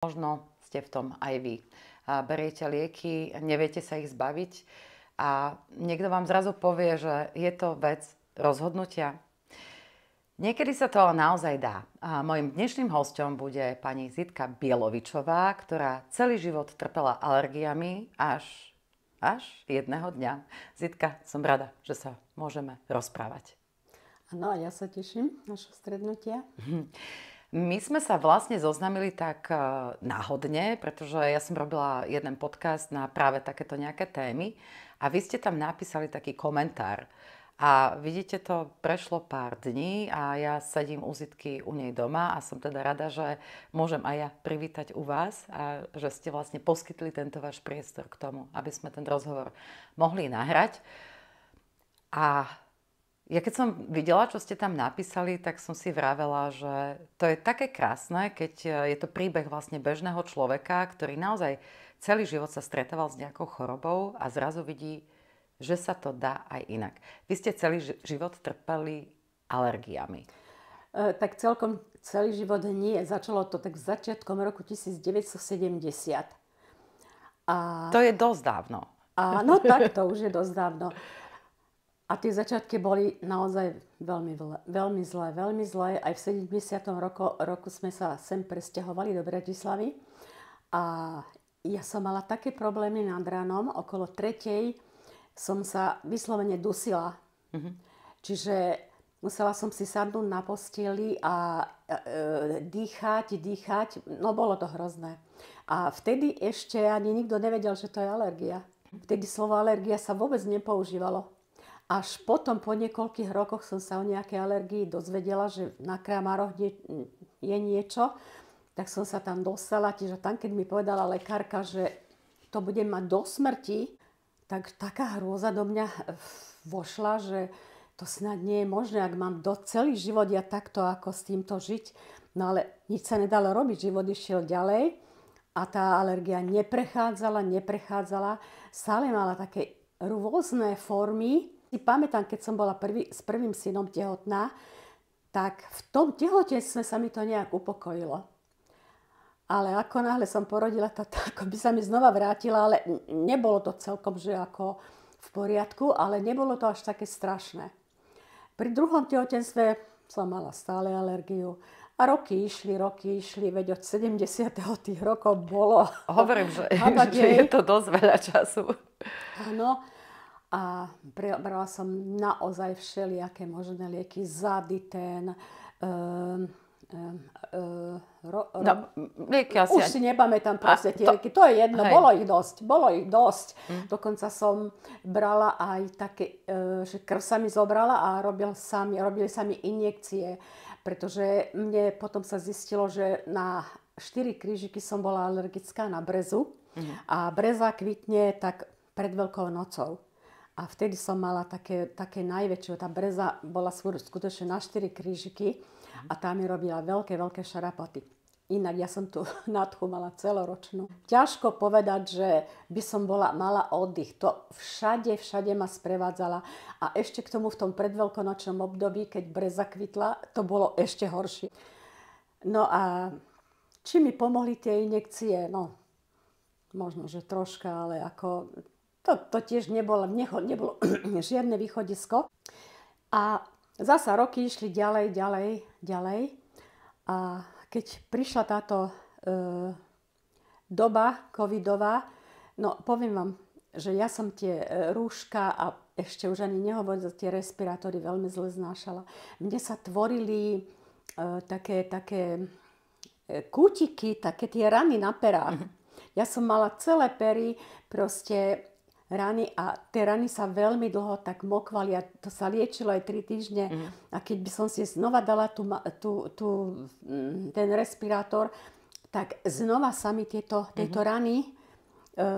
Možno ste v tom aj vy. Beriete lieky, neviete sa ich zbaviť a niekto vám zrazu povie, že je to vec rozhodnutia. Niekedy sa to naozaj dá. A mojim dnešným hostom bude pani Zitka Bielovičová, ktorá celý život trpela alergiami až, až jedného dňa. Zitka, som rada, že sa môžeme rozprávať. Áno, ja sa teším našho strednutia. My sme sa vlastne zoznamili tak e, náhodne, pretože ja som robila jeden podcast na práve takéto nejaké témy a vy ste tam napísali taký komentár. A vidíte to, prešlo pár dní a ja sedím u zitky u nej doma a som teda rada, že môžem aj ja privítať u vás a že ste vlastne poskytli tento váš priestor k tomu, aby sme ten rozhovor mohli nahrať. A ja keď som videla, čo ste tam napísali, tak som si vravela, že to je také krásne, keď e, je to príbeh vlastne bežného človeka, ktorý naozaj celý život sa stretával s nejakou chorobou a zrazu vidí, že sa to dá aj inak. Vy ste celý život trpeli alergiami. E, tak celkom celý život nie. Začalo to tak začiatkom roku 1970. A... To je dosť dávno. Áno, tak to už je dosť dávno. A tie začiatky boli naozaj veľmi, veľmi zlé, veľmi zlé. Aj v 70. Roku, roku sme sa sem presťahovali do Bratislavy a ja som mala také problémy nad ránom. Okolo tretej som sa vyslovene dusila. Mm-hmm. Čiže musela som si sadnúť na posteli a e, e, dýchať, dýchať. No bolo to hrozné. A vtedy ešte ani nikto nevedel, že to je alergia. Vtedy slovo alergia sa vôbec nepoužívalo až potom, po niekoľkých rokoch, som sa o nejakej alergii dozvedela, že na kramároch nie, je niečo. Tak som sa tam dostala, čiže tam, keď mi povedala lekárka, že to budem mať do smrti, tak taká hrôza do mňa eh, vošla, že to snad nie je možné, ak mám do celý život ja takto ako s týmto žiť. No ale nič sa nedalo robiť, život išiel ďalej a tá alergia neprechádzala, neprechádzala. Stále mala také rôzne formy, si pamätám, keď som bola prvý, s prvým synom tehotná, tak v tom tehotenstve sa mi to nejak upokojilo. Ale ako náhle som porodila, to, ako by sa mi znova vrátila, ale nebolo to celkom, že ako v poriadku, ale nebolo to až také strašné. Pri druhom tehotenstve som mala stále alergiu. A roky išli, roky išli, veď od 70. tých rokov bolo... Hovorím, že, že je to dosť veľa času. Áno, a brala som naozaj všelijaké možné lieky, zaditén, um, ehm, um, ehm, ehm, ro, ro, no, asi už aj... si nepamätám proste tie to... lieky, to je jedno, Hej. bolo ich dosť, bolo ich dosť. Mm. Dokonca som brala aj také, e, že krv sa mi zobrala a robil sa mi, robili sa mi injekcie, pretože mne potom sa zistilo, že na štyri krížiky som bola alergická na brezu mm. a breza kvitne tak pred Veľkou nocou. A vtedy som mala také, také najväčšie, tá breza bola skutočne na štyri krížiky a tá mi robila veľké, veľké šarapaty. Inak ja som tu nadchu mala celoročnú. Ťažko povedať, že by som bola, mala oddych. To všade, všade ma sprevádzala. A ešte k tomu v tom predveľkonočnom období, keď breza kvitla, to bolo ešte horšie. No a či mi pomohli tie injekcie? No, možno, že troška, ale ako to, to tiež nebolo, nebolo, nebolo žiadne východisko. A zasa roky išli ďalej, ďalej, ďalej. A keď prišla táto e, doba covidová, no poviem vám, že ja som tie e, rúška a ešte už ani nehovorím, tie respirátory veľmi zle znášala. Mne sa tvorili e, také, také e, kútiky, také tie rany na perách. Mhm. Ja som mala celé pery, proste rany a tie rany sa veľmi dlho tak mokvali a to sa liečilo aj 3 týždne. Mm. A keď by som si znova dala tú, tú, tú, ten respirátor, tak znova sa mi tieto, mhm. tieto rany e, e,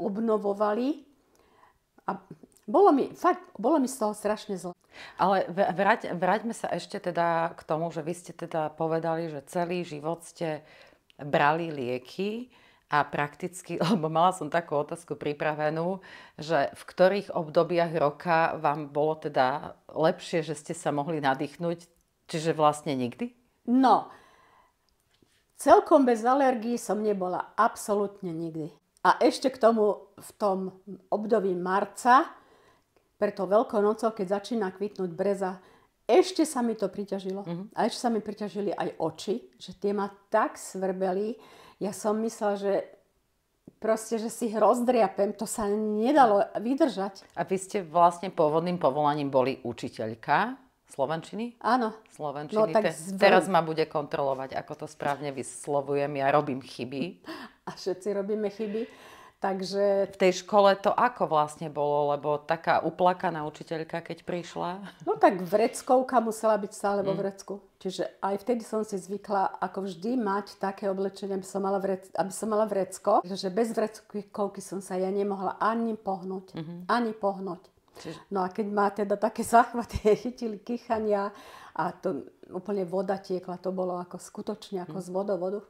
obnovovali. A bolo mi, fakt, bolo mi z toho strašne zle. Ale vrať, vráťme sa ešte teda k tomu, že vy ste teda povedali, že celý život ste brali lieky a prakticky, lebo mala som takú otázku pripravenú, že v ktorých obdobiach roka vám bolo teda lepšie, že ste sa mohli nadýchnuť, čiže vlastne nikdy? No, celkom bez alergií som nebola absolútne nikdy. A ešte k tomu v tom období marca, preto nocou, keď začína kvitnúť breza, ešte sa mi to priťažilo. Mm-hmm. A ešte sa mi priťažili aj oči, že tie ma tak svrbeli, ja som myslela, že proste, že si rozdriapem, to sa nedalo vydržať. A vy ste vlastne pôvodným povolaním boli učiteľka Slovenčiny? Áno. Slovenčiny. No, tak Te, zvr... Teraz ma bude kontrolovať, ako to správne vyslovujem. Ja robím chyby. A všetci robíme chyby. Takže... V tej škole to ako vlastne bolo? Lebo taká uplakaná učiteľka, keď prišla? No tak vreckovka musela byť stále vo mm. vrecku. Čiže aj vtedy som si zvykla ako vždy mať také oblečenie, aby som mala, vrec, aby som mala vrecko. Takže bez vreckovky som sa ja nemohla ani pohnúť. Mm-hmm. Ani pohnúť. Čiže... No a keď má teda také záchvaty, chytili kýchania a to úplne voda tiekla, to bolo ako skutočne ako mm. z vodovodu.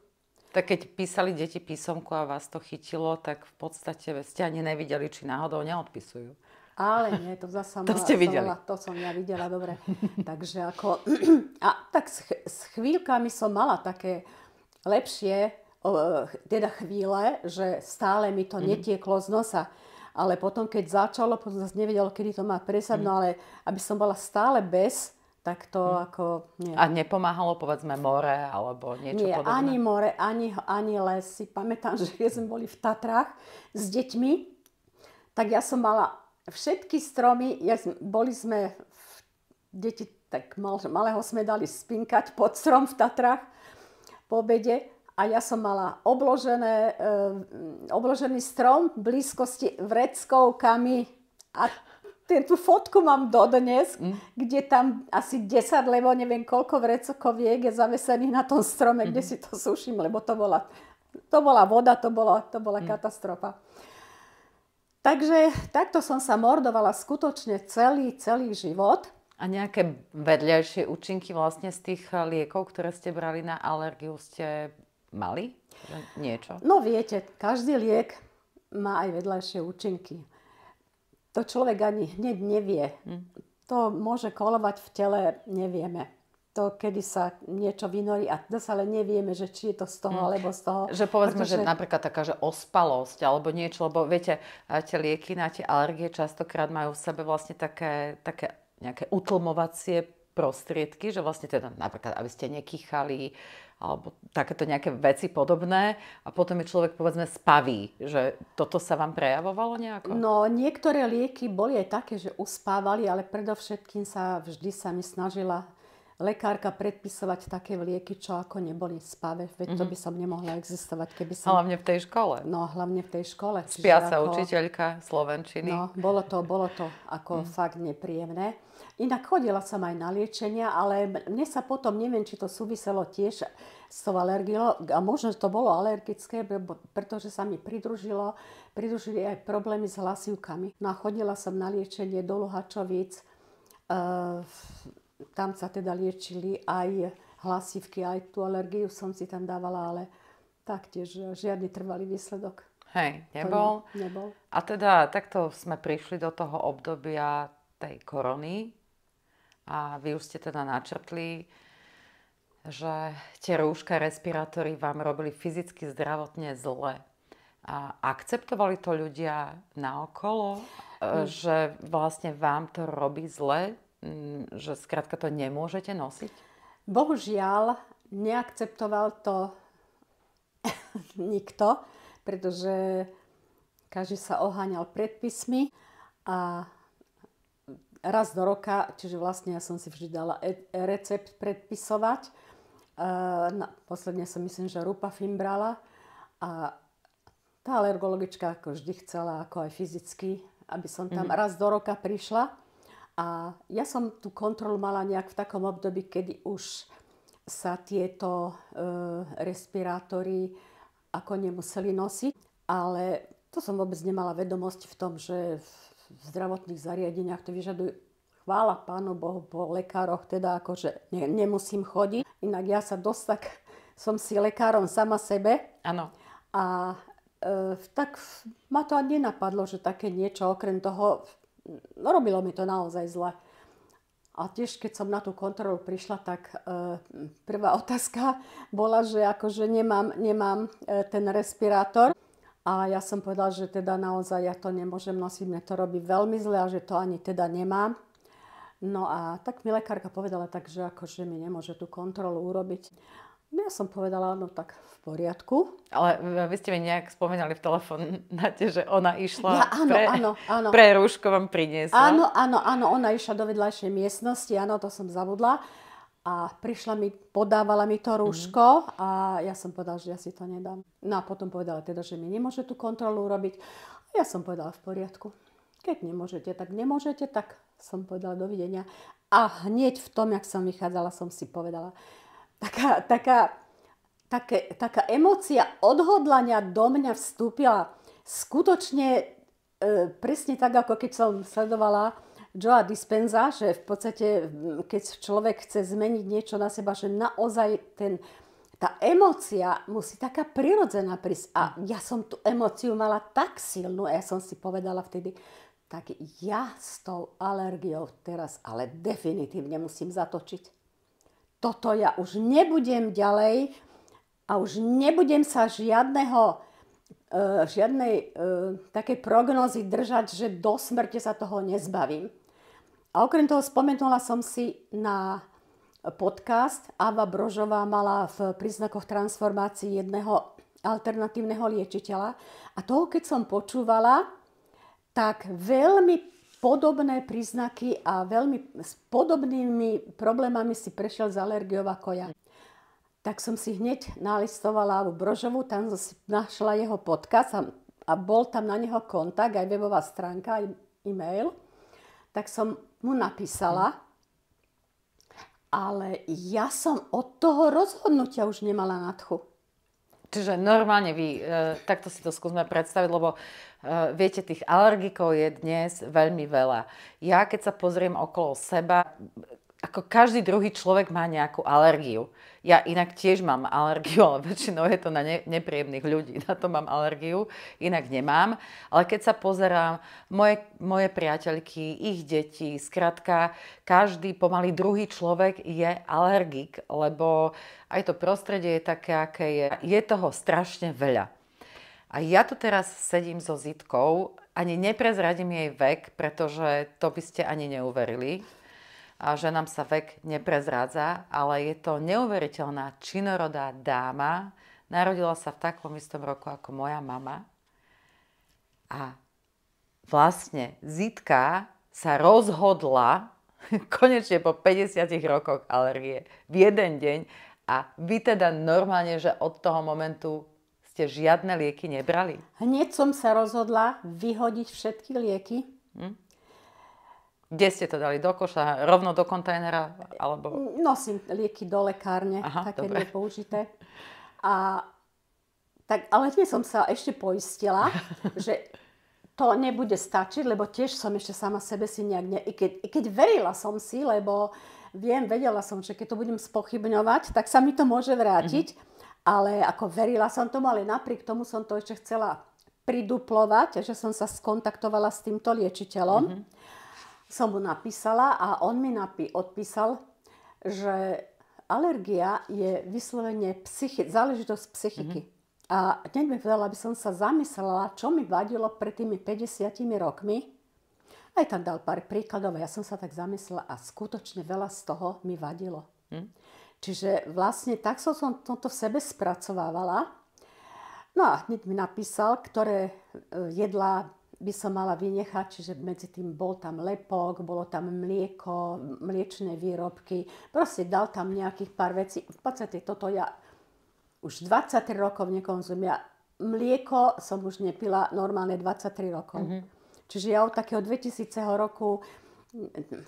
Tak keď písali deti písomku a vás to chytilo, tak v podstate ste ani nevideli, či náhodou neodpisujú. Ale nie, to zase to ste videli. Mala, to som ja videla, dobre. Takže ako... A tak s, chvíľkami som mala také lepšie, teda chvíle, že stále mi to mhm. netieklo z nosa. Ale potom, keď začalo, potom zase nevedelo, kedy to má presať, mhm. no ale aby som bola stále bez, to hmm. ako... Nie. A nepomáhalo povedzme more alebo niečo nie, podobné? ani more, ani, ani lesy. Pamätám, že keď sme boli v Tatrách s deťmi, tak ja som mala všetky stromy, ja, boli sme, deti tak mal, malého sme dali spinkať pod strom v Tatrách po obede a ja som mala obložené, e, obložený strom v blízkosti vreckovkami a tú fotku mám dodnes, mm. kde tam asi 10, lebo neviem koľko vrecokoviek je zavesených na tom strome, mm. kde mhm. si to suším, lebo to bola, to bola voda, to bola, to bola mm. katastrofa. Takže takto som sa mordovala skutočne celý, celý život. A nejaké vedľajšie účinky vlastne z tých eh, liekov, ktoré ste brali na alergiu, ste mali niečo? No viete, každý liek má aj vedľajšie účinky to človek ani hneď nevie. Mm. To môže kolovať v tele, nevieme. To, kedy sa niečo vynorí a dnes ale nevieme, že či je to z toho mm. alebo z toho. Že povedzme, pretože... že napríklad taká, že ospalosť alebo niečo, lebo viete, tie lieky na tie alergie častokrát majú v sebe vlastne také, také nejaké utlmovacie prostriedky, že vlastne teda napríklad, aby ste nekychali, alebo takéto nejaké veci podobné a potom je človek povedzme spaví, že toto sa vám prejavovalo nejako? No niektoré lieky boli aj také, že uspávali, ale predovšetkým sa vždy sa mi snažila lekárka predpisovať také lieky, čo ako neboli spave. Veď mm-hmm. to mhm. by som nemohla existovať, keby som... Hlavne v tej škole. No, hlavne v tej škole. Spiaca ako... učiteľka slovenčiny. No, bolo to, bolo to ako mm. fakt nepríjemné. Inak chodila som aj na liečenia, ale mne sa potom, neviem, či to súviselo tiež s tou alergiou, a možno to bolo alergické, pretože sa mi pridružilo, pridružili aj problémy s hlasivkami. No a chodila som na liečenie do Luhačovic, eh, tam sa teda liečili aj hlasivky, aj tú alergiu som si tam dávala, ale taktiež žiadny trvalý výsledok. Hej, nebol. Nie, nebol. A teda takto sme prišli do toho obdobia tej korony a vy už ste teda načrtli, že tie rúška, respirátory vám robili fyzicky zdravotne zle. A akceptovali to ľudia naokolo, mm. že vlastne vám to robí zle? Mm, že skrátka to nemôžete nosiť? Bohužiaľ, neakceptoval to nikto, pretože každý sa oháňal predpismi a raz do roka, čiže vlastne ja som si vždy dala e- recept predpisovať. E- posledne som myslím, že rupa brala a tá alergologička ako vždy chcela, ako aj fyzicky, aby som tam mm-hmm. raz do roka prišla. A ja som tú kontrolu mala nejak v takom období, kedy už sa tieto e, respirátory ako nemuseli nosiť, ale to som vôbec nemala vedomosť v tom, že v zdravotných zariadeniach to vyžadujú. Chvála pánu Bohu po lekároch, teda akože ne, nemusím chodiť. Inak ja sa dosť tak, som si lekárom sama sebe. Áno. A e, tak ma to ani nenapadlo, že také niečo, okrem toho no robilo mi to naozaj zle. A tiež, keď som na tú kontrolu prišla, tak e, prvá otázka bola, že akože nemám, nemám e, ten respirátor. A ja som povedala, že teda naozaj ja to nemôžem nosiť, mne to robí veľmi zle a že to ani teda nemám. No a tak mi lekárka povedala, že akože mi nemôže tú kontrolu urobiť. No ja som povedala, no tak v poriadku. Ale vy ste mi nejak spomenali v telefonáte, že ona išla ja, áno, pre, áno, áno. pre rúško vám priniesla. Áno, áno, áno, ona išla do vedľajšej miestnosti, áno, to som zabudla. A prišla mi, podávala mi to rúško mm a ja som povedala, že ja si to nedám. No a potom povedala teda, že mi nemôže tú kontrolu robiť. A ja som povedala v poriadku. Keď nemôžete, tak nemôžete, tak som povedala dovidenia. A hneď v tom, jak som vychádzala, som si povedala, taká, taká, také, taká emocia odhodlania do mňa vstúpila skutočne e, presne tak, ako keď som sledovala Joa Dispenza, že v podstate, keď človek chce zmeniť niečo na seba, že naozaj ten, tá emocia musí taká prirodzená prísť. A ja som tú emociu mala tak silnú a ja som si povedala vtedy, tak ja s tou alergiou teraz ale definitívne musím zatočiť toto ja už nebudem ďalej a už nebudem sa žiadneho e, žiadnej e, také prognozy držať, že do smrti sa toho nezbavím. A okrem toho spomenula som si na podcast. Ava Brožová mala v príznakoch transformácii jedného alternatívneho liečiteľa. A toho, keď som počúvala, tak veľmi podobné príznaky a veľmi s podobnými problémami si prešiel s alergiou ako ja. Tak som si hneď nalistovala v Brožovu, tam som si našla jeho podcast a, a bol tam na neho kontakt, aj webová stránka, aj e-mail. Tak som mu napísala, ale ja som od toho rozhodnutia už nemala nadchu. Čiže normálne vy, e, takto si to skúsme predstaviť, lebo Eh, viete, tých alergikov je dnes veľmi veľa. Ja keď sa pozriem okolo seba, ako každý druhý človek má nejakú alergiu. Ja inak tiež mám alergiu, ale väčšinou je to na ne- nepríjemných ľudí. Na to mám alergiu, inak nemám. Ale keď sa pozerám, moje, moje priateľky, ich deti, skratka, každý pomaly druhý človek je alergik, lebo aj to prostredie je také, aké je. Je toho strašne veľa. A ja tu teraz sedím so zitkou, ani neprezradím jej vek, pretože to by ste ani neuverili, a že nám sa vek neprezrádza, ale je to neuveriteľná činorodá dáma. Narodila sa v takom istom roku ako moja mama. A vlastne Zitka sa rozhodla, konečne po 50 rokoch alergie, v jeden deň a vy teda normálne, že od toho momentu ste žiadne lieky nebrali? Hneď som sa rozhodla vyhodiť všetky lieky. Hm? Kde ste to dali? Do koša? Rovno do kontajnera? Alebo... Nosím lieky do lekárne, Aha, také dobre. nepoužité. A, tak, ale tie som sa ešte poistila, že to nebude stačiť, lebo tiež som ešte sama sebe si nejak... Ne, i, keď, I keď verila som si, lebo viem, vedela som, že keď to budem spochybňovať, tak sa mi to môže vrátiť. Mm-hmm ale ako verila som tomu, ale napriek tomu som to ešte chcela priduplovať, že som sa skontaktovala s týmto liečiteľom. Mm-hmm. Som mu napísala a on mi napí- odpísal, že alergia je vyslovene psychi- záležitosť psychiky. Mm-hmm. A hneď mi povedala, aby som sa zamyslela, čo mi vadilo pred tými 50 rokmi. Aj tam dal pár príkladov a ja som sa tak zamyslela a skutočne veľa z toho mi vadilo. Mm. Čiže vlastne tak som toto v sebe spracovávala. No a hneď mi napísal, ktoré e, jedlá by som mala vynechať, čiže medzi tým bol tam lepok, bolo tam mlieko, mliečne výrobky, proste dal tam nejakých pár vecí. V podstate toto ja už 23 rokov nekonzumujem. Ja mlieko som už nepila normálne 23 rokov. Mm-hmm. Čiže ja od takého 2000 roku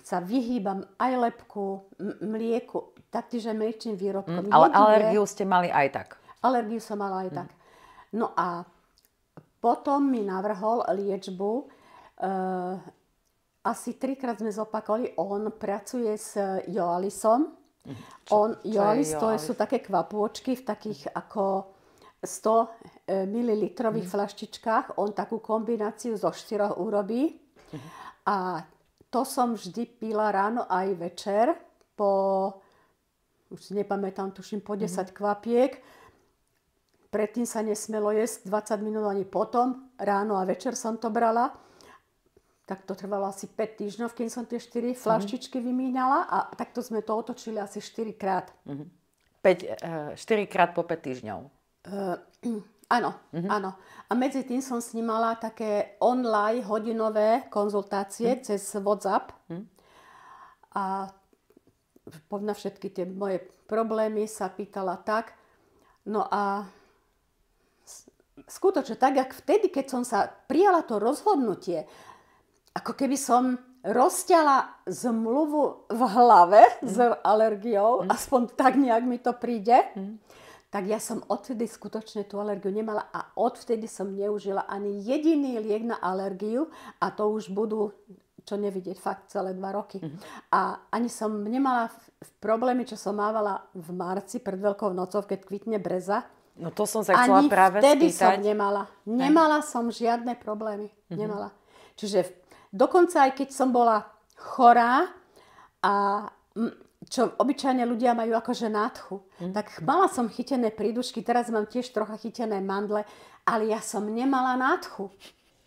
sa vyhýbam aj lepku, mlieku, taktiež aj mliečným výrobkom. Mm, ale Jedine, alergiu ste mali aj tak. Alergiu som mala aj mm. tak. No a potom mi navrhol liečbu. E, asi trikrát sme zopakovali. On pracuje s Joalisom. Mhm. Čo, On, čo Joalis, to Joalis? sú také kvapôčky v takých ako 100 ml mm. flaštičkách. On takú kombináciu zo štyroch urobí. Mm. A to som vždy pila ráno aj večer po, už si nepamätám, tuším po 10 mm-hmm. kvapiek. Predtým sa nesmelo jesť 20 minút ani potom. Ráno a večer som to brala. Tak to trvalo asi 5 týždňov, kým som tie 4 mm-hmm. vymíňala a takto sme to otočili asi 4 krát. Mm-hmm. 5, 4 eh, krát po 5 týždňov. Eh, Áno, mm-hmm. áno. A medzi tým som snímala také online hodinové konzultácie mm-hmm. cez WhatsApp. Mm-hmm. A na všetky tie moje problémy sa pýtala tak. No a skutočne tak, ako vtedy, keď som sa prijala to rozhodnutie, ako keby som rozťala zmluvu v hlave mm. s alergiou, mm. aspoň tak nejak mi to príde. Mm tak ja som odtedy skutočne tú alergiu nemala a odvtedy som neužila ani jediný liek na alergiu a to už budú čo nevidieť fakt celé dva roky. Mm-hmm. A ani som nemala problémy, čo som mávala v marci pred Veľkou nocou, keď kvitne breza. No to som sa chcela ani práve vtedy spýtať. som nemala. Nemala Aj. som žiadne problémy. Mm-hmm. Nemala. Čiže dokonca aj keď som bola chorá a čo obyčajne ľudia majú akože nádchu. Mm. Tak mala som chytené prídušky, teraz mám tiež trocha chytené mandle, ale ja som nemala nádchu.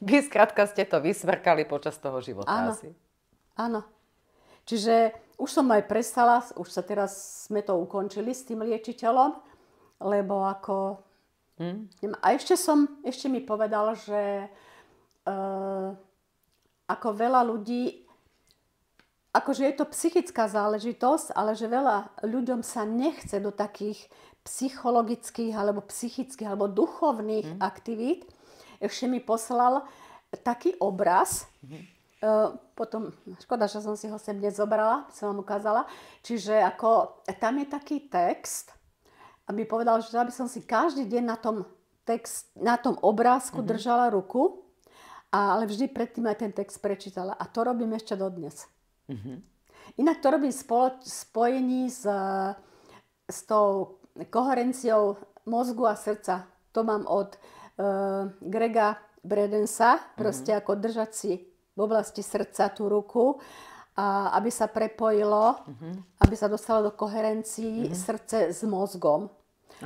Vy skrátka ste to vysvrkali počas toho života áno. asi. Áno. Čiže už som aj prestala, už sa teraz sme to ukončili s tým liečiteľom, lebo ako... Mm. A ešte som, ešte mi povedal, že uh, ako veľa ľudí akože je to psychická záležitosť, ale že veľa ľuďom sa nechce do takých psychologických alebo psychických alebo duchovných mm. aktivít. Ešte mi poslal taký obraz, mm. e, potom, škoda, že som si ho sem nezobrala, som vám ukázala, čiže ako, tam je taký text, aby povedal, že aby som si každý deň na tom, text, na tom obrázku mm. držala ruku, a, ale vždy predtým aj ten text prečítala. A to robím ešte dodnes. Uh-huh. Inak to robím spolo- spojení s, s tou koherenciou mozgu a srdca. To mám od uh, Grega Bredensa, mm-hmm. proste mm-hmm. ako držať si v oblasti srdca tú ruku, a aby sa prepojilo, uh-huh. aby sa dostalo do koherencii uh-huh. srdce s mozgom.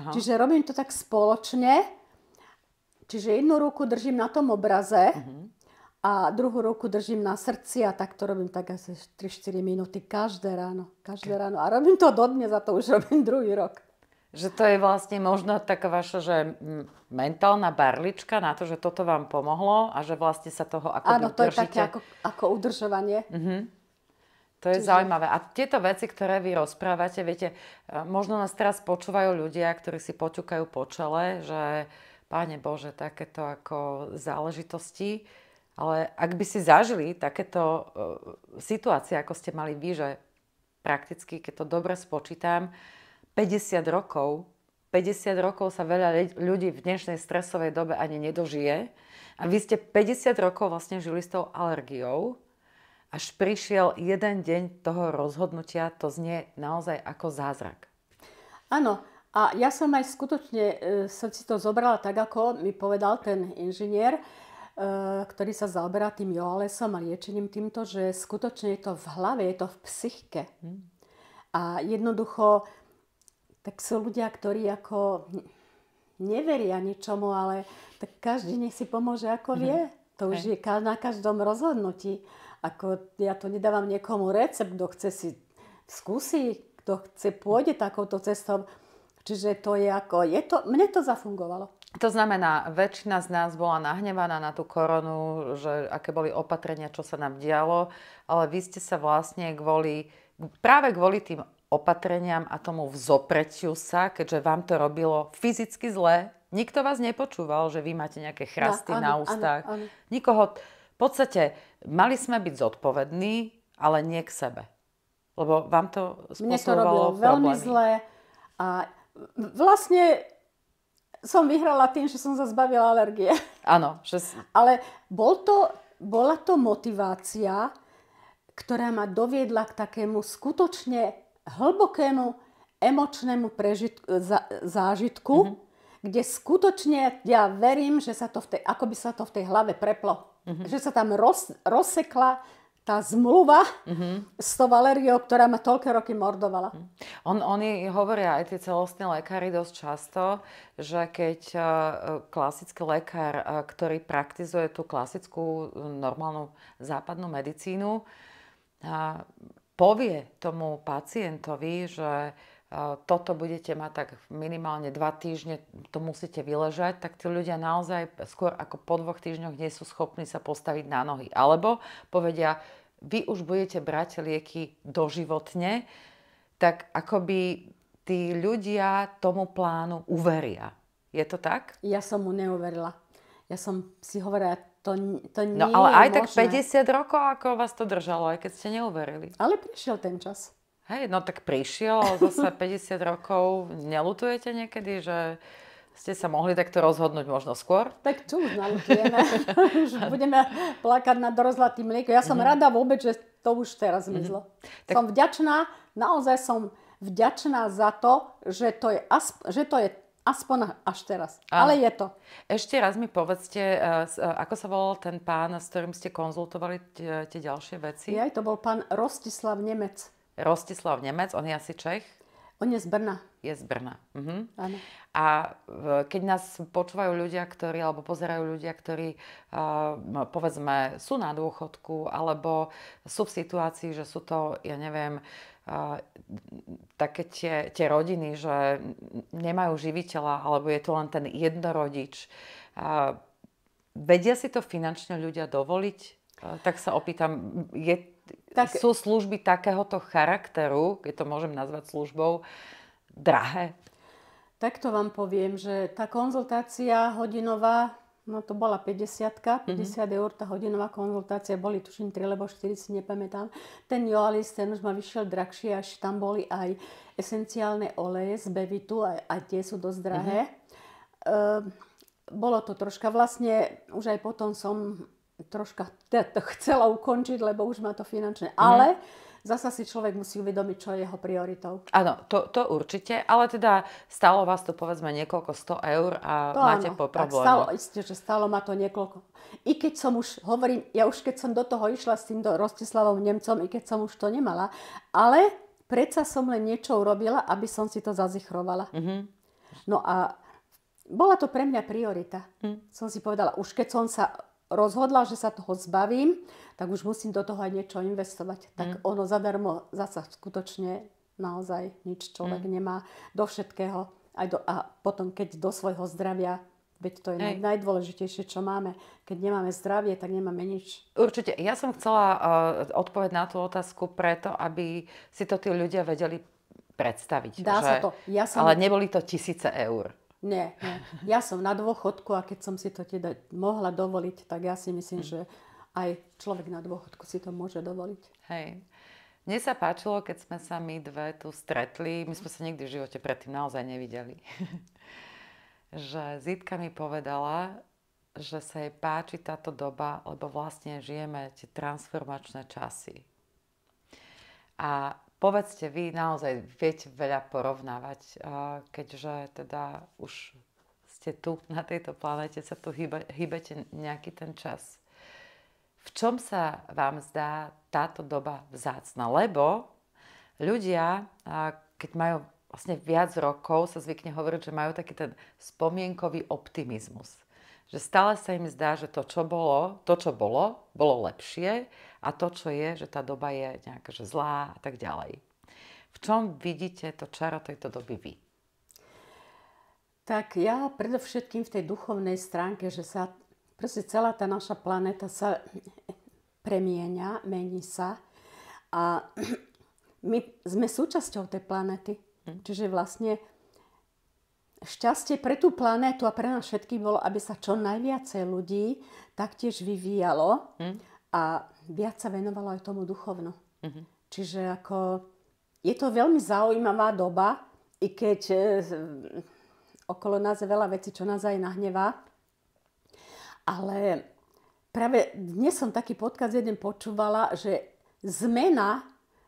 Aha. Čiže robím to tak spoločne. Čiže jednu ruku držím na tom obraze, uh-huh. A druhú ruku držím na srdci a tak to robím tak asi 3-4 minúty každé ráno. Každé ráno. A robím to dodnes a to už robím druhý rok. Že to je vlastne možno taká vaša, že mentálna barlička na to, že toto vám pomohlo a že vlastne sa toho ako Áno, to držíte. je také ako, ako udržovanie. Uh-huh. To je Čiže... zaujímavé. A tieto veci, ktoré vy rozprávate, viete, e, možno nás teraz počúvajú ľudia, ktorí si poťukajú po čele, že páne Bože, takéto ako záležitosti ale ak by si zažili takéto e, situácie, ako ste mali vy, že prakticky, keď to dobre spočítam, 50 rokov, 50 rokov sa veľa ľudí v dnešnej stresovej dobe ani nedožije. A vy ste 50 rokov vlastne žili s tou alergiou, až prišiel jeden deň toho rozhodnutia, to znie naozaj ako zázrak. Áno, a ja som aj skutočne e, som si to zobrala tak, ako mi povedal ten inžinier, Eh, ktorý sa zaoberá tým joalesom a liečením týmto, že skutočne je to v hlave, je to v psychike. Hmm. A jednoducho, tak sú ľudia, ktorí ako neveria ničomu, ale tak každý nech si pomôže ako mhm. vie. To už je na každom rozhodnutí. Ako ja to nedávam niekomu recept, kto chce si skúsiť, kto chce pôjde takouto cestou. Čiže to je ako, je to, mne to zafungovalo. To znamená, väčšina z nás bola nahnevaná na tú koronu, že aké boli opatrenia, čo sa nám dialo, ale vy ste sa vlastne kvôli, práve kvôli tým opatreniam a tomu vzopretiu sa, keďže vám to robilo fyzicky zle, nikto vás nepočúval, že vy máte nejaké no, chrasty no, áno, na ústach. Áno, áno. Nikoho, v podstate, mali sme byť zodpovední, ale nie k sebe. Lebo vám to spôsobovalo Mne to robilo problémy. veľmi zle a vlastne som vyhrala tým, že som sa zbavila alergie. Áno. Že... Ale bol to, bola to motivácia, ktorá ma doviedla k takému skutočne hlbokému emočnému prežit- zá, zážitku, mm-hmm. kde skutočne ja verím, že sa to v tej, ako by sa to v tej hlave preplo. Mm-hmm. Že sa tam roz, rozsekla tá zmluva mm-hmm. s to Valériou, ktorá ma toľké roky mordovala. Mhm. On, oni hovoria aj tie celostné lekári dosť často, že keď uh, klasický lekár, uh, ktorý praktizuje tú klasickú e, normálnu západnú medicínu, uh, povie tomu pacientovi, že toto budete mať tak minimálne dva týždne, to musíte vyležať, tak tí ľudia naozaj skôr ako po dvoch týždňoch nie sú schopní sa postaviť na nohy. Alebo povedia, vy už budete brať lieky doživotne, tak akoby tí ľudia tomu plánu uveria. Je to tak? Ja som mu neuverila. Ja som si hovorila, to, to no, nie No ale aj možné. tak 50 rokov, ako vás to držalo, aj keď ste neuverili. Ale prišiel ten čas. Hej, no tak prišiel, ale zase 50 rokov. Nelutujete niekedy, že ste sa mohli takto rozhodnúť možno skôr? Tak čo už nalutujeme. už budeme plakať nad rozlatým mliekom. Ja som mm-hmm. rada vôbec, že to už teraz mhm. zmizlo. Mm-hmm. Tak... Som vďačná, naozaj som vďačná za to, že to je, asp- že to je Aspoň až teraz. A. Ale je to. Ešte raz mi povedzte, eh, eh, ako sa volal ten pán, s ktorým ste konzultovali tie ďalšie veci? Aj to bol pán Rostislav Nemec. Rostislav Nemec, on je asi Čech? On je z Brna. Je z Brna. Mhm. Áno. A keď nás počúvajú ľudia, ktorí, alebo pozerajú ľudia, ktorí, povedzme, sú na dôchodku, alebo sú v situácii, že sú to, ja neviem, také tie, tie rodiny, že nemajú živiteľa, alebo je to len ten jednorodič. vedia si to finančne ľudia dovoliť? Tak sa opýtam, je tak... sú služby takéhoto charakteru, keď to môžem nazvať službou, drahé? Takto vám poviem, že tá konzultácia hodinová, no to bola 50, 50 mm-hmm. eur tá hodinová konzultácia, boli tuším 3 alebo 4, si nepamätám. Ten Joalis, ten už ma vyšiel drahšie, až tam boli aj esenciálne oleje z Bevitu a, a tie sú dosť drahé. Mm-hmm. E, bolo to troška, vlastne už aj potom som troška chcela ukončiť, lebo už má to finančne. Mhm. Ale zasa si človek musí uvedomiť, čo je jeho prioritou. Áno, to, to určite, ale teda stalo vás to povedzme niekoľko 100 eur a to máte áno, po problému. stalo, isté, že stalo ma to niekoľko. I keď som už, hovorím, ja už keď som do toho išla s týmto Rostislavom Nemcom, i keď som už to nemala, ale predsa som len niečo urobila, aby som si to zazichrovala. Mm-hmm. No a bola to pre mňa priorita. Mm. Som si povedala, už keď som sa rozhodla, že sa toho zbavím, tak už musím do toho aj niečo investovať. Tak mm. ono zadarmo zasa skutočne naozaj nič človek mm. nemá do všetkého. Aj do, a potom, keď do svojho zdravia Veď to je Ej. najdôležitejšie, čo máme. Keď nemáme zdravie, tak nemáme nič. Určite. Ja som chcela uh, odpoveď na tú otázku preto, aby si to tí ľudia vedeli predstaviť. Dá že, sa to. Ja som... Ale neboli to tisíce eur. Nie, nie. Ja som na dôchodku a keď som si to teda mohla dovoliť, tak ja si myslím, hm. že aj človek na dôchodku si to môže dovoliť. Hej. Mne sa páčilo, keď sme sa my dve tu stretli, my sme sa nikdy v živote predtým naozaj nevideli, že Zitka mi povedala, že sa jej páči táto doba, lebo vlastne žijeme tie transformačné časy. A Povedzte, vy naozaj viete veľa porovnávať, eh, keďže teda už ste tu na tejto planete, sa tu hýba, hýbete nejaký ten čas. V čom sa vám zdá táto doba vzácna? Lebo ľudia, eh, keď majú vlastne viac rokov, sa zvykne hovoriť, že majú taký ten spomienkový optimizmus že stále sa im zdá, že to, čo bolo, to, čo bolo, bolo lepšie a to, čo je, že tá doba je nejaká že zlá a tak ďalej. V čom vidíte to čaro tejto doby vy? Tak ja predovšetkým v tej duchovnej stránke, že sa proste celá tá naša planéta sa premienia mení sa a my sme súčasťou tej planety. Hm. Čiže vlastne šťastie pre tú planétu a pre nás všetkých bolo, aby sa čo najviacej ľudí taktiež vyvíjalo mm. a viac sa venovalo aj tomu duchovnu. Mm-hmm. Čiže ako je to veľmi zaujímavá doba, i keď e, okolo nás je veľa vecí, čo nás aj nahnevá. Ale práve dnes som taký podkaz jeden počúvala, že zmena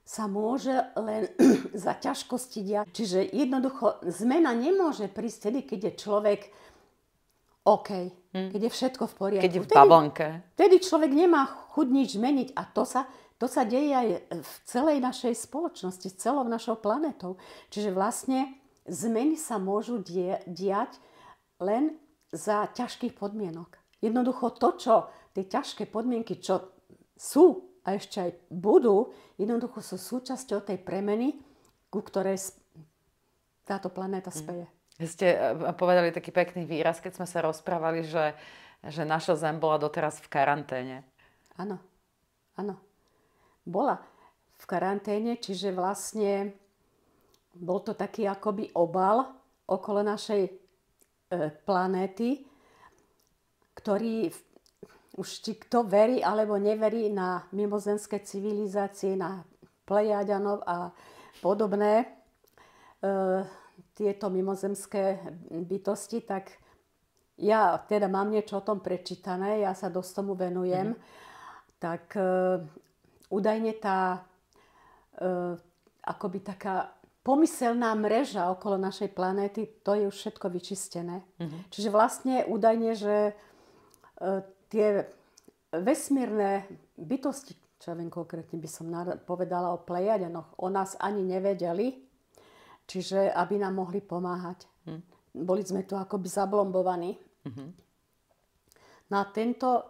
sa môže len za ťažkosti diať. Čiže jednoducho zmena nemôže prísť tedy, keď je človek OK, hm. keď je všetko v poriadku. Keď je v babonke. Tedy, tedy človek nemá chuť nič zmeniť a to sa, to sa deje aj v celej našej spoločnosti, s celou našou planetou. Čiže vlastne zmeny sa môžu die, diať len za ťažkých podmienok. Jednoducho to, čo tie ťažké podmienky, čo sú a ešte aj budú, jednoducho sú súčasťou tej premeny, ku ktorej táto planéta mhm. speje. Ste e, povedali taký pekný výraz, keď sme sa rozprávali, že, že naša Zem bola doteraz v karanténe. Áno, áno. Bola v karanténe, čiže vlastne bol to taký akoby obal okolo našej e, planéty, ktorý v už či kto verí alebo neverí na mimozemské civilizácie, na Plejaďanov a podobné e, tieto mimozemské bytosti, tak ja teda mám niečo o tom prečítané, ja sa dosť tomu venujem, mm-hmm. tak e, údajne tá e, akoby taká pomyselná mreža okolo našej planéty, to je už všetko vyčistené. Mm-hmm. Čiže vlastne údajne, že e, tie vesmírne bytosti, čo ja viem konkrétne by som povedala o plejadenoch, o nás ani nevedeli, čiže aby nám mohli pomáhať. Hm. Boli sme tu akoby zablombovaní. Mhm. Na tento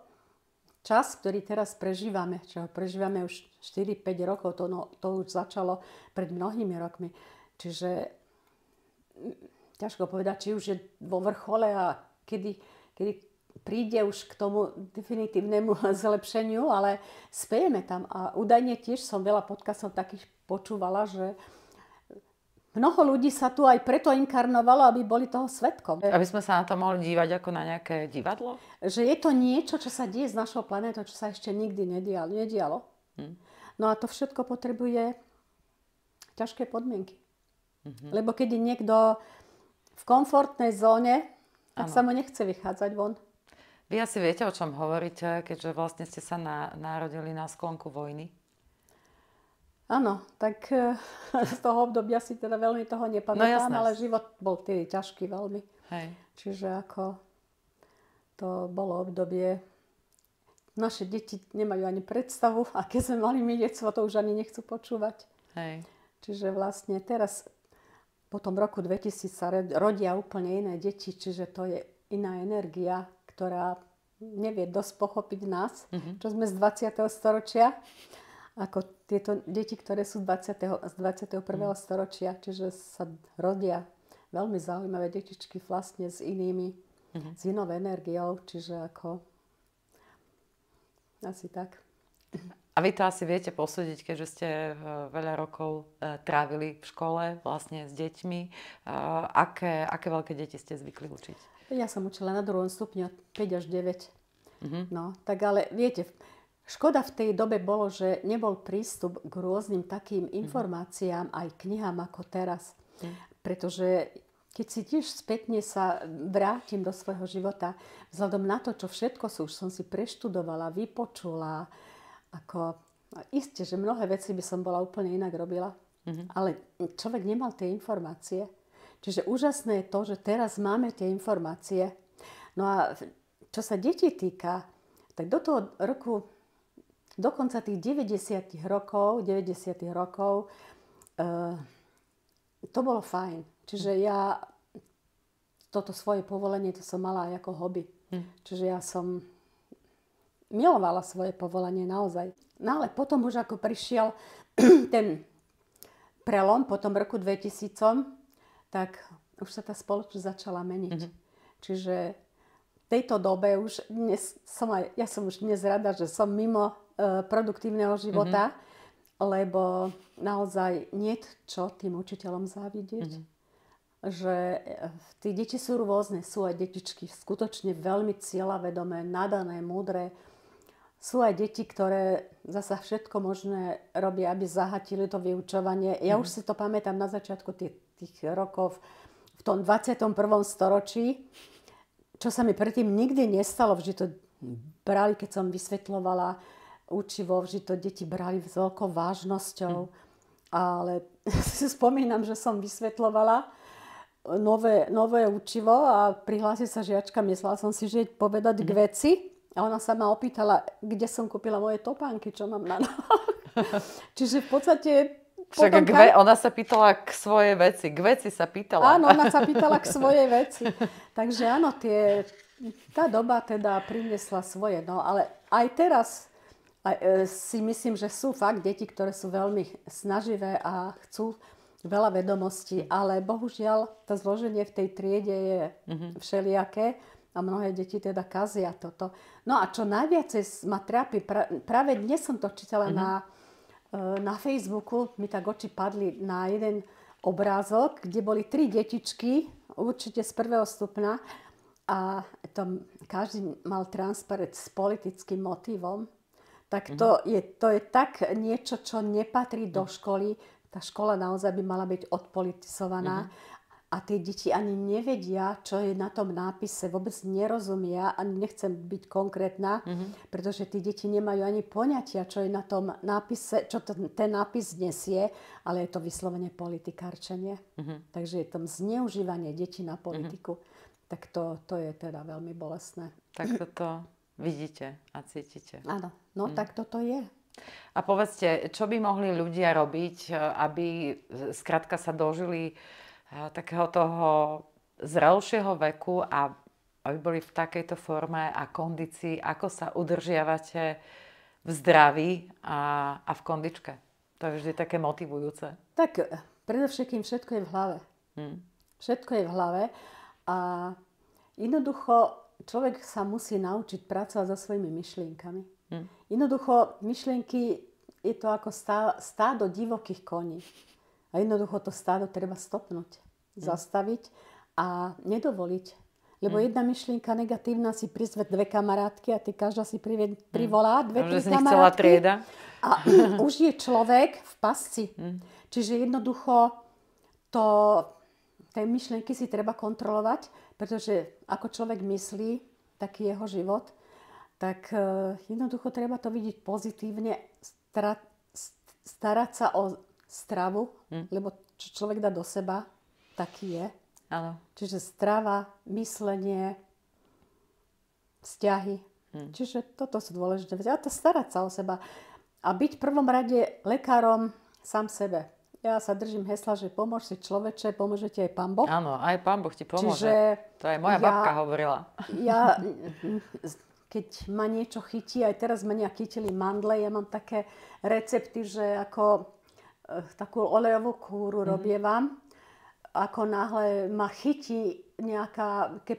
čas, ktorý teraz prežívame, čo ho prežívame už 4-5 rokov, to, no, to už začalo pred mnohými rokmi. Čiže ťažko povedať, či už je vo vrchole a kedy, kedy príde už k tomu definitívnemu zlepšeniu, ale spejeme tam. A údajne tiež som veľa podcastov takých počúvala, že mnoho ľudí sa tu aj preto inkarnovalo, aby boli toho svetkom. Aby sme sa na to mohli dívať ako na nejaké divadlo? Že je to niečo, čo sa deje z našou planéta, čo sa ešte nikdy nedialo. nedialo. Hm. No a to všetko potrebuje ťažké podmienky. Mhm. Lebo keď je niekto v komfortnej zóne, tak ano. sa mu nechce vychádzať von. Vy asi viete, o čom hovoríte, keďže vlastne ste sa na, narodili na sklonku vojny. Áno, tak eh, z toho obdobia si teda veľmi toho nepamätám, no, jasné. ale život bol vtedy ťažký veľmi. Hej. Čiže ako to bolo obdobie, naše deti nemajú ani predstavu, aké sme mali my detstvo, to už ani nechcú počúvať. Hej. Čiže vlastne teraz po tom roku 2000 sa rodia úplne iné deti, čiže to je iná energia, ktorá nevie dosť pochopiť nás, mm-hmm. čo sme z 20. storočia, ako tieto deti, ktoré sú 20. z 21. Mm. storočia, čiže sa rodia veľmi zaujímavé detičky vlastne s inými, mm-hmm. s inou energiou, čiže ako asi tak. A vy to asi viete posúdiť, keďže ste eh, veľa rokov eh, trávili v škole vlastne s deťmi. Eh, aké, aké veľké deti ste zvykli učiť? Ja som učila na druhom stupni od 5 až 9. Mm-hmm. No, tak ale viete, škoda v tej dobe bolo, že nebol prístup k rôznym takým mhm. informáciám, mm-hmm. aj knihám ako teraz. Mm-hmm. Pretože keď si tiež spätne sa vrátim do svojho života, vzhľadom na to, čo všetko sú, už som si preštudovala, vypočula, ako no, isté, že mnohé veci by som bola úplne inak robila, mm-hmm. ale človek nemal tie informácie. Čiže úžasné je to, že teraz máme tie informácie. No a čo sa detí týka, tak do toho roku, do konca tých 90 rokov, 90 rokov, e, to bolo fajn. Čiže ja toto svoje povolenie, to som mala aj ako hobby. Hm. Čiže ja som milovala svoje povolanie naozaj. No ale potom už ako prišiel ten prelom, potom roku 2000, tak už sa tá spoločnosť začala meniť. Mm-hmm. Čiže v tejto dobe už dnes som aj, ja som už dnes rada, že som mimo e, produktívneho života, mm-hmm. lebo naozaj nie čo tým učiteľom závidieť. Mm-hmm že e, tí deti sú rôzne, sú aj detičky skutočne veľmi cieľavedomé, nadané, múdre. Sú aj deti, ktoré zasa všetko možné robia, aby zahatili to vyučovanie. Ja mm. už mhm. si to pamätám na začiatku, tie tých rokov v tom 21. storočí, čo sa mi predtým nikdy nestalo, že to brali, keď som vysvetľovala učivo, že to deti brali s veľkou vážnosťou, hm. ale si spomínam, že som vysvetľovala nové, nové učivo a prihlási sa žiačka, myslela som si, že povedať mhm. k veci a ona sa ma opýtala, kde som kúpila moje topánky, čo mám na Čiže v podstate však potom... ona sa pýtala k svojej veci. K veci sa pýtala. Áno, ona sa pýtala k svojej veci. Takže áno, tie, tá doba teda priniesla svoje. No ale aj teraz aj, e, si myslím, že sú fakt deti, ktoré sú veľmi snaživé a chcú veľa vedomostí. Ale bohužiaľ, to zloženie v tej triede je mhm. všelijaké a mnohé deti teda kazia toto. No a čo najviac. ma trápi, pra, práve dnes som to čítala mm-hmm. na Eh, na Facebooku mi tak oči padli na jeden obrázok, kde boli tri detičky, určite z prvého stupna, a to každý mal transparent s politickým motivom. Tak to, mhm. je, to je tak niečo, čo nepatrí do mhm. školy. Tá škola naozaj by mala byť odpolitizovaná. Mhm a tie deti ani nevedia, čo je na tom nápise, vôbec nerozumia, ani nechcem byť konkrétna, mm-hmm. pretože tie deti nemajú ani poňatia, čo je na tom nápise, čo to, ten nápis nesie, ale je to vyslovene politikárčenie. Mm-hmm. Takže je tam zneužívanie detí na mhm. politiku. Mm-hmm. Tak to, to je teda veľmi bolestné. Tak toto vidíte a cítite. Áno, no mm. tak toto je. A povedzte, čo by mohli ľudia robiť, aby skrátka sa dožili takého toho zrelšieho veku a aby boli v takejto forme a kondícii, ako sa udržiavate v zdraví a, a v kondičke. To je vždy také motivujúce. Tak eh, predovšetkým všetko je v hlave. Hmm. Všetko je v hlave a jednoducho človek sa musí naučiť pracovať so svojimi myšlienkami. Hmm. Jednoducho myšlienky je to ako stádo divokých koní. A jednoducho to stádo treba stopnúť, mm. zastaviť a nedovoliť. Lebo mm. jedna myšlienka negatívna si prizve dve kamarátky a ty každá si prived, mm. privolá dve, tri kamarátky. trieda. A už je človek v pasci. Mm. Čiže jednoducho to, tie myšlienky si treba kontrolovať, pretože ako človek myslí, taký jeho život, tak eh, jednoducho treba to vidieť pozitívne, starať sa o, stravu, hm? lebo čo človek dá do seba, taký je. Ano. Čiže strava, myslenie, vzťahy. Hm. Čiže toto sú dôležité veci. A to starať sa o seba. A byť v prvom rade lekárom sám sebe. Ja sa držím hesla, že pomôž si človeče, pomôže ti aj pán Boh. Áno, aj pán Boh ti pomôže. Čiže to aj moja ja, babka hovorila. Ja, keď ma niečo chytí, aj teraz ma nejak chytili mandle, ja mám také recepty, že ako Eh, takú olejovú kúru mm-hmm. robievam. Ako náhle ma chytí nejaká, keď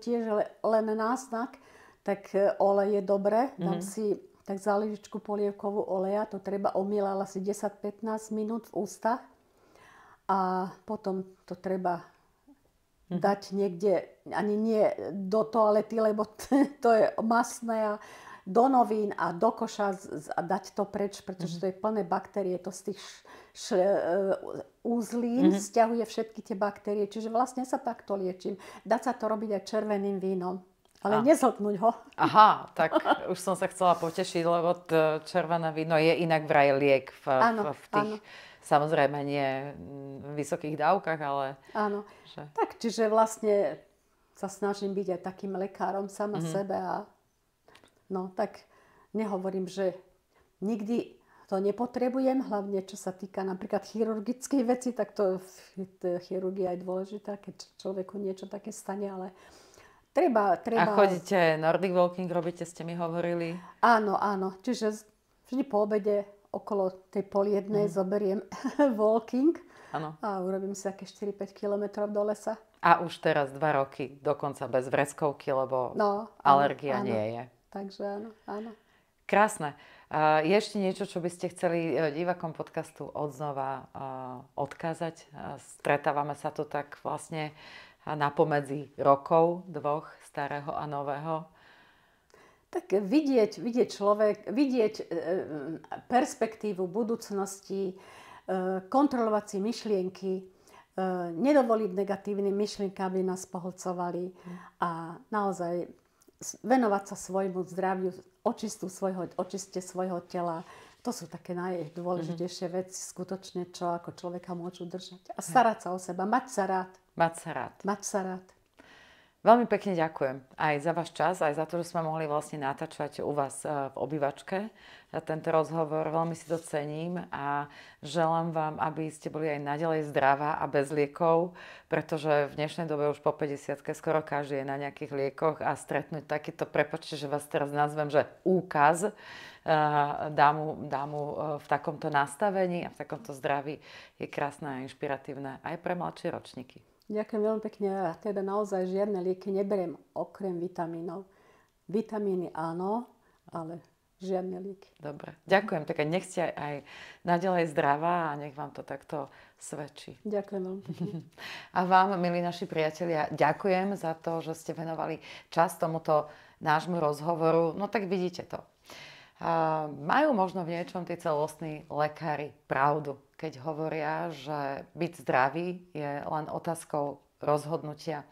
že len náznak, tak eh, olej je dobre. Mm-hmm. Dám si tak záležičku polievkovú oleja, to treba omielať asi 10-15 minút v ústach a potom to treba mm-hmm. dať niekde, ani nie do toalety, lebo to je masné a do novín a do koša z, z, a dať to preč, pretože mm-hmm. to je plné baktérie, to z tých š, š, úzlín e, mm-hmm. stiahuje všetky tie baktérie. Čiže vlastne sa takto liečím. Dá sa to robiť aj červeným vínom. Ale a. nezhltnúť ho. Aha, tak už som sa chcela potešiť, lebo to červené víno je inak vraj liek v, áno, v, v tých... Áno samozrejme nie v vysokých dávkach, ale... Áno. Že... Tak, čiže vlastne sa snažím byť aj takým lekárom sama mm-hmm. sebe a No tak nehovorím, že nikdy to nepotrebujem, hlavne čo sa týka napríklad chirurgickej veci, tak to, chirurgia je dôležitá, keď človeku niečo také stane, ale treba, treba... A chodíte Nordic Walking, robíte, ste mi hovorili. Áno, áno, čiže vždy po obede okolo tej pol jednej mm. zoberiem walking ano. a urobím si také 4-5 kilometrov do lesa. A už teraz dva roky, dokonca bez vreskovky, lebo no, alergia áno. nie je. Takže áno, áno. Krásne. Je ešte niečo, čo by ste chceli e, divakom podcastu odznova e, odkázať? Stretávame sa tu tak vlastne napomedzi rokov, dvoch, starého a nového. Tak vidieť, vidieť človek, vidieť e, perspektívu budúcnosti, kontrolovať si myšlienky, nedovoliť negatívnym myšlienkám, aby nás pohlcovali hm. a naozaj venovať sa svojmu zdraviu, očistu svojho, očiste svojho tela. To sú také najdôležitejšie mm-hmm. veci skutočne, čo ako človeka môžu držať. A starať sa o seba, mať sa rád. Mať sa rád. Mať sa rád. Veľmi pekne ďakujem aj za váš čas, aj za to, že sme mohli vlastne natáčať u vás e, v obývačke tento rozhovor. Veľmi si to cením a želám vám, aby ste boli aj naďalej zdravá a bez liekov, pretože v dnešnej dobe už po 50 skoro každý je na nejakých liekoch a stretnúť takýto, prepočte, že vás teraz nazvem, že úkaz, e, dámu, mu, e, v takomto nastavení a v takomto zdraví je krásne a inšpiratívne aj pre mladšie ročníky. Ďakujem veľmi pekne. Ja teda naozaj žiadne lieky neberiem okrem vitamínov. Vitamíny áno, ale žiadne lieky. Dobre, ďakujem. Tak nech ste aj naďalej zdravá a nech vám to takto svedčí. Ďakujem veľmi pekne. A vám, milí naši priatelia, ďakujem za to, že ste venovali čas tomuto nášmu rozhovoru. No tak vidíte to. Majú možno v niečom tí celostní lekári pravdu keď hovoria, že byť zdravý je len otázkou rozhodnutia.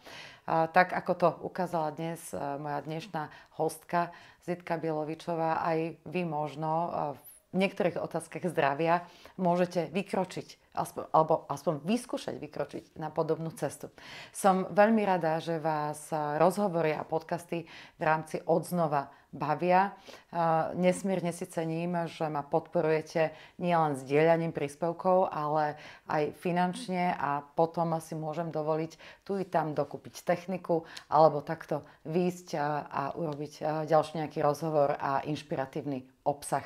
Tak ako to ukázala dnes e, moja dnešná hostka Zitka Bielovičová, aj vy možno v e, v niektorých otázkach zdravia môžete vykročiť, aspoň, alebo aspoň vyskúšať vykročiť na podobnú cestu. Som veľmi rada, že vás eh, rozhovory a podcasty v rámci odznova bavia. Eh, nesmierne si cením, že ma podporujete nielen zdieľaním príspevkov, ale aj finančne a potom si môžem dovoliť tu i tam dokúpiť techniku alebo takto výjsť a, eh, a urobiť ďalší nejaký rozhovor a inšpiratívny obsah.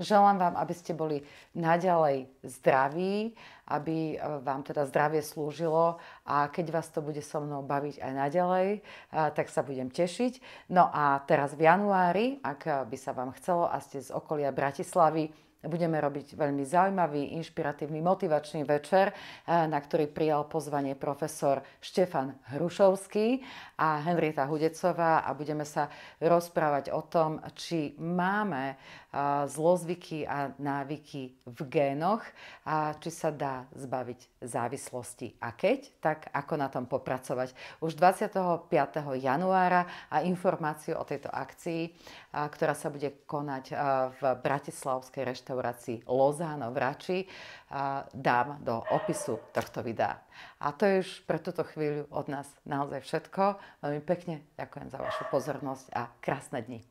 Želám vám, aby ste boli naďalej zdraví, aby eh, vám teda zdravie slúžilo a keď vás to bude so mnou baviť aj naďalej, eh, tak sa budem tešiť. No a teraz v januári, ak by sa vám chcelo a ste z okolia Bratislavy, Budeme robiť veľmi zaujímavý, inšpiratívny, motivačný večer, eh, na ktorý prijal pozvanie profesor Štefan Hrušovský a Henrieta Hudecová a budeme sa rozprávať o tom, či máme eh, zlozvyky a návyky v génoch a či sa dá zbaviť závislosti. A keď, tak ako na tom popracovať. Už 25. januára a informáciu o tejto akcii ktorá sa bude konať v bratislavskej reštaurácii Lozano v Rači, dám do opisu tohto videa. A to je už pre túto chvíľu od nás naozaj všetko. Veľmi pekne ďakujem za vašu pozornosť a krásne dni.